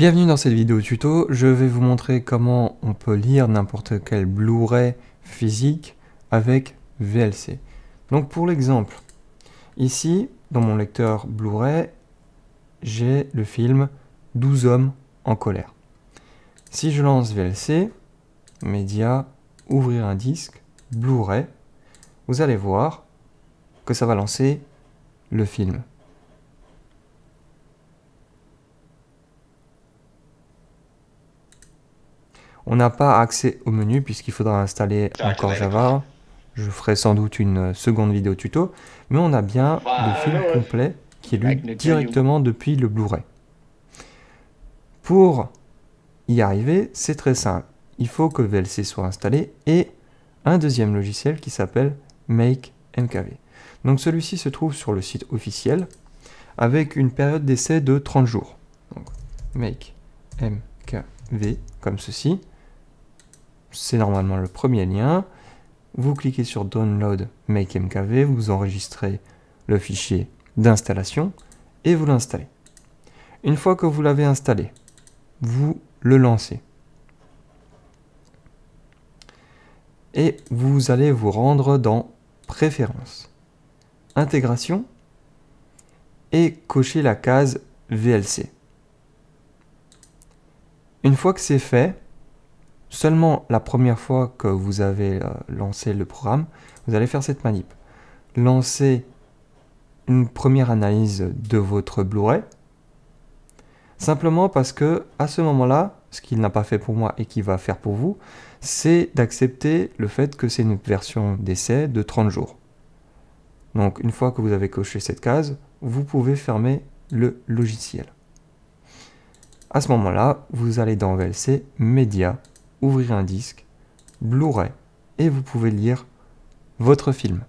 Bienvenue dans cette vidéo tuto, je vais vous montrer comment on peut lire n'importe quel Blu-ray physique avec VLC. Donc pour l'exemple, ici dans mon lecteur Blu-ray, j'ai le film 12 hommes en colère. Si je lance VLC, média, ouvrir un disque, Blu-ray, vous allez voir que ça va lancer le film. On n'a pas accès au menu puisqu'il faudra installer ah, encore Java. Je ferai sans doute une euh, seconde vidéo tuto, mais on a bien le film complet qui est lu directement depuis le Blu-ray. Pour y arriver, c'est très simple. Il faut que VLC soit installé et un deuxième logiciel qui s'appelle MakeMKV. Donc celui-ci se trouve sur le site officiel avec une période d'essai de 30 jours. Donc, make comme ceci. C'est normalement le premier lien. Vous cliquez sur Download makemkv vous enregistrez le fichier d'installation et vous l'installez. Une fois que vous l'avez installé, vous le lancez. Et vous allez vous rendre dans Préférences, Intégration et cocher la case VLC. Une fois que c'est fait, seulement la première fois que vous avez euh, lancé le programme, vous allez faire cette manip. Lancez une première analyse de votre Blu-ray, simplement parce que à ce moment-là, ce qu'il n'a pas fait pour moi et qu'il va faire pour vous, c'est d'accepter le fait que c'est une version d'essai de 30 jours. Donc une fois que vous avez coché cette case, vous pouvez fermer le logiciel. À ce moment-là, vous allez dans VLC, Média, ouvrir un disque, Blu-ray, et vous pouvez lire votre film.